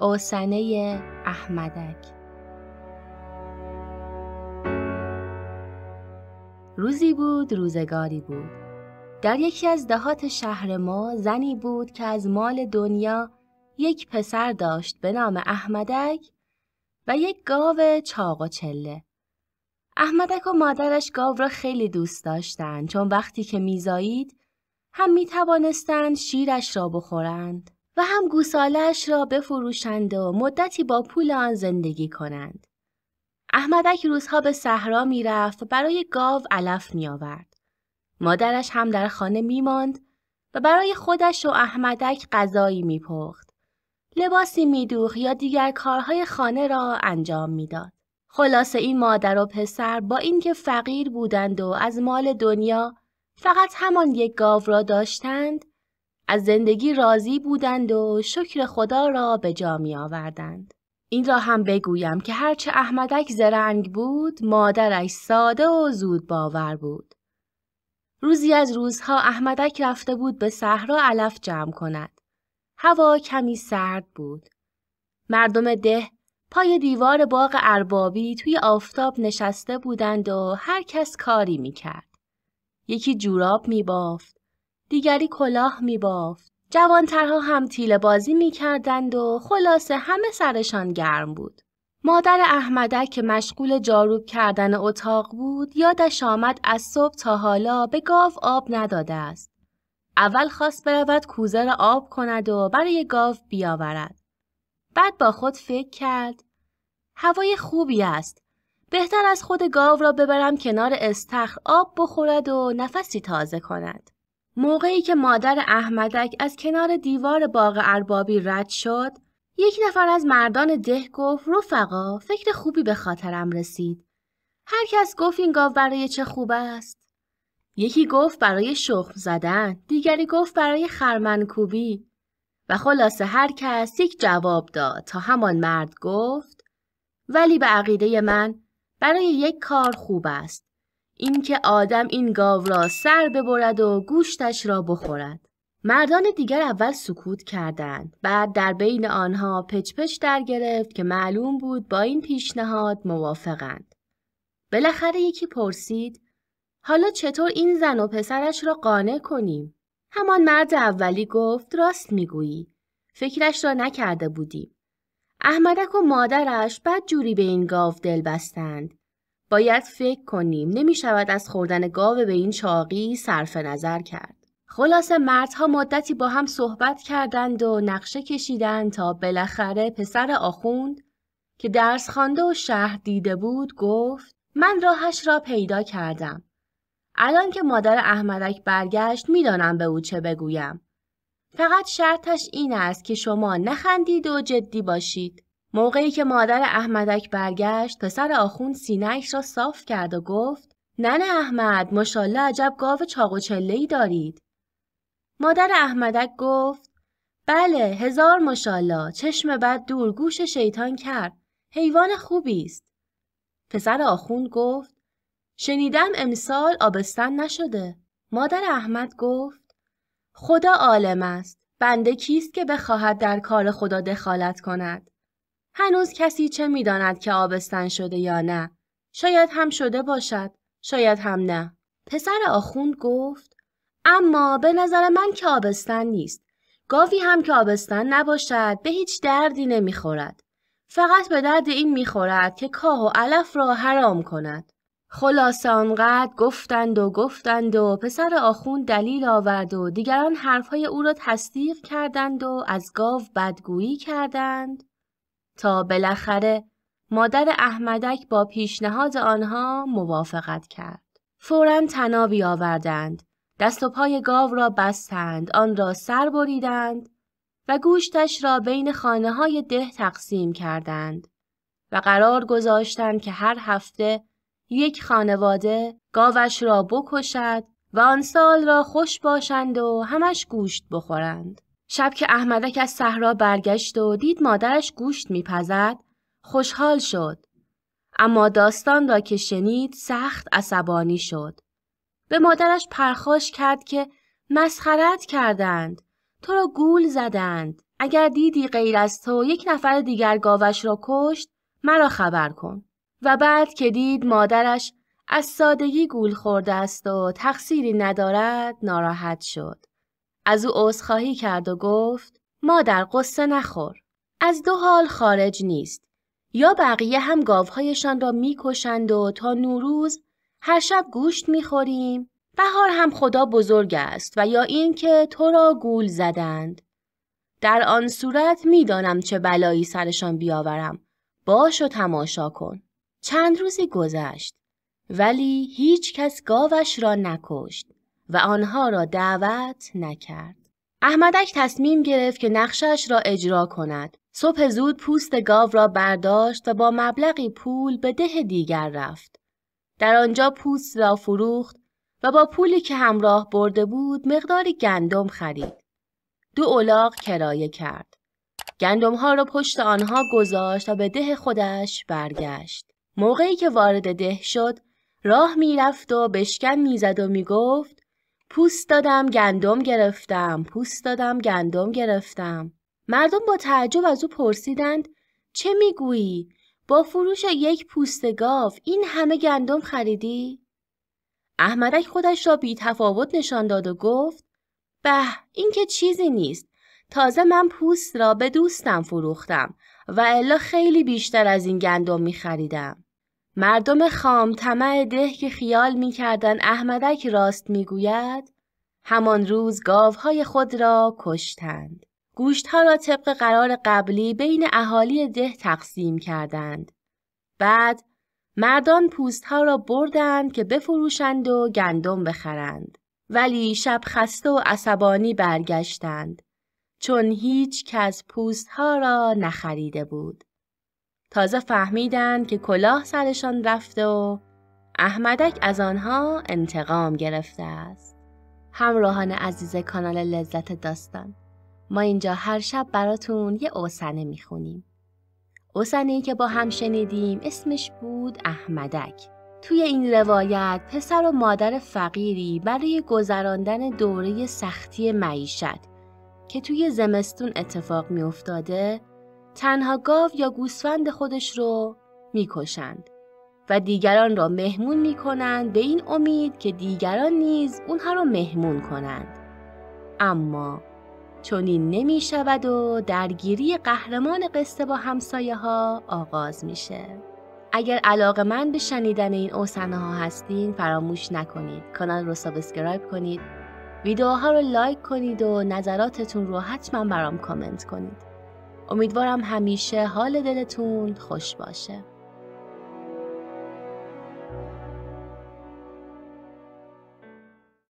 اوسنه احمدک روزی بود روزگاری بود در یکی از دهات شهر ما زنی بود که از مال دنیا یک پسر داشت به نام احمدک و یک گاو چاق و چله احمدک و مادرش گاو را خیلی دوست داشتند چون وقتی که میزایید هم می شیرش را بخورند و هم گوسالش را بفروشند و مدتی با پول آن زندگی کنند. احمدک روزها به صحرا میرفت و برای گاو علف می آورد. مادرش هم در خانه می ماند و برای خودش و احمدک غذایی می پخت. لباسی می دوخ یا دیگر کارهای خانه را انجام میداد. خلاصه این مادر و پسر با اینکه فقیر بودند و از مال دنیا فقط همان یک گاو را داشتند از زندگی راضی بودند و شکر خدا را به جا می آوردند. این را هم بگویم که هرچه احمدک زرنگ بود مادرش ساده و زود باور بود. روزی از روزها احمدک رفته بود به صحرا علف جمع کند. هوا کمی سرد بود. مردم ده پای دیوار باغ اربابی توی آفتاب نشسته بودند و هر کس کاری می یکی جوراب می بافت. دیگری کلاه می بافت. جوانترها هم تیل بازی می کردند و خلاصه همه سرشان گرم بود. مادر احمده که مشغول جاروب کردن اتاق بود یادش آمد از صبح تا حالا به گاو آب نداده است. اول خواست برود کوزه را آب کند و برای گاو بیاورد. بعد با خود فکر کرد هوای خوبی است. بهتر از خود گاو را ببرم کنار استخر آب بخورد و نفسی تازه کند. موقعی که مادر احمدک از کنار دیوار باغ اربابی رد شد، یک نفر از مردان ده گفت رفقا فکر خوبی به خاطرم رسید. هر کس گفت این گاو برای چه خوب است. یکی گفت برای شخم زدن، دیگری گفت برای خرمنکوبی و خلاصه هر کس یک جواب داد تا همان مرد گفت ولی به عقیده من برای یک کار خوب است اینکه آدم این گاو را سر ببرد و گوشتش را بخورد مردان دیگر اول سکوت کردند بعد در بین آنها پچپچ در گرفت که معلوم بود با این پیشنهاد موافقند بالاخره یکی پرسید حالا چطور این زن و پسرش را قانع کنیم همان مرد اولی گفت راست میگویی فکرش را نکرده بودیم احمدک و مادرش بد جوری به این گاو دل بستند باید فکر کنیم نمی شود از خوردن گاوه به این چاقی صرف نظر کرد. خلاصه مردها مدتی با هم صحبت کردند و نقشه کشیدند تا بالاخره پسر آخوند که درس خوانده و شهر دیده بود گفت من راهش را پیدا کردم. الان که مادر احمدک برگشت میدانم به او چه بگویم. فقط شرطش این است که شما نخندید و جدی باشید. موقعی که مادر احمدک برگشت پسر آخون سینک را صاف کرد و گفت ننه احمد مشاله عجب گاو چاق و ای دارید. مادر احمدک گفت بله هزار مشاله چشم بد دور گوش شیطان کرد. حیوان خوبی است. پسر آخون گفت شنیدم امسال آبستن نشده. مادر احمد گفت خدا عالم است. بنده کیست که بخواهد در کار خدا دخالت کند؟ هنوز کسی چه میداند که آبستن شده یا نه؟ شاید هم شده باشد، شاید هم نه. پسر آخوند گفت اما به نظر من که آبستن نیست. گاوی هم که آبستن نباشد به هیچ دردی نمیخورد. فقط به درد این میخورد که کاه و علف را حرام کند. خلاصه آنقدر گفتند و گفتند و پسر آخوند دلیل آورد و دیگران حرفهای او را تصدیق کردند و از گاو بدگویی کردند تا بالاخره مادر احمدک با پیشنهاد آنها موافقت کرد. فورا تنابی آوردند. دست و پای گاو را بستند. آن را سر بریدند و گوشتش را بین خانه های ده تقسیم کردند و قرار گذاشتند که هر هفته یک خانواده گاوش را بکشد و آن سال را خوش باشند و همش گوشت بخورند. شب که احمدک از صحرا برگشت و دید مادرش گوشت میپزد خوشحال شد اما داستان را که شنید سخت عصبانی شد به مادرش پرخاش کرد که مسخرت کردند تو را گول زدند اگر دیدی غیر از تو یک نفر دیگر گاوش را کشت مرا خبر کن و بعد که دید مادرش از سادگی گول خورده است و تقصیری ندارد ناراحت شد از او عذرخواهی کرد و گفت ما در قصه نخور. از دو حال خارج نیست. یا بقیه هم گاوهایشان را میکشند و تا نوروز هر شب گوشت میخوریم بهار هم خدا بزرگ است و یا اینکه تو را گول زدند در آن صورت میدانم چه بلایی سرشان بیاورم باش و تماشا کن چند روزی گذشت ولی هیچ کس گاوش را نکشت و آنها را دعوت نکرد. احمدک تصمیم گرفت که نقشش را اجرا کند. صبح زود پوست گاو را برداشت و با مبلغی پول به ده دیگر رفت. در آنجا پوست را فروخت و با پولی که همراه برده بود مقداری گندم خرید. دو اولاغ کرایه کرد. گندم ها را پشت آنها گذاشت و به ده خودش برگشت. موقعی که وارد ده شد راه میرفت و بشکن میزد و میگفت پوست دادم گندم گرفتم پوست دادم گندم گرفتم مردم با تعجب از او پرسیدند چه میگویی با فروش یک پوست گاو این همه گندم خریدی احمدک خودش را بی تفاوت نشان داد و گفت به این که چیزی نیست تازه من پوست را به دوستم فروختم و الا خیلی بیشتر از این گندم می خریدم. مردم خام طمع ده که خیال میکردند احمدک راست میگوید همان روز گاوهای خود را کشتند گوشتها را طبق قرار قبلی بین اهالی ده تقسیم کردند بعد مردان پوستها را بردند که بفروشند و گندم بخرند ولی شب خسته و عصبانی برگشتند چون هیچ کس پوستها را نخریده بود تازه فهمیدند که کلاه سرشان رفته و احمدک از آنها انتقام گرفته است. همراهان عزیز کانال لذت داستان ما اینجا هر شب براتون یه اوسنه میخونیم. اوسنه که با هم شنیدیم اسمش بود احمدک. توی این روایت پسر و مادر فقیری برای گذراندن دوره سختی معیشت که توی زمستون اتفاق میافتاده تنها گاو یا گوسفند خودش رو میکشند و دیگران را مهمون میکنند به این امید که دیگران نیز اونها را مهمون کنند اما چون نمی شود و درگیری قهرمان قصه با همسایه ها آغاز میشه. اگر علاقه من به شنیدن این اوسنه ها هستین فراموش نکنید کانال رو سابسکرایب کنید ویدیوها رو لایک کنید و نظراتتون رو حتما برام کامنت کنید امیدوارم همیشه حال دلتون خوش باشه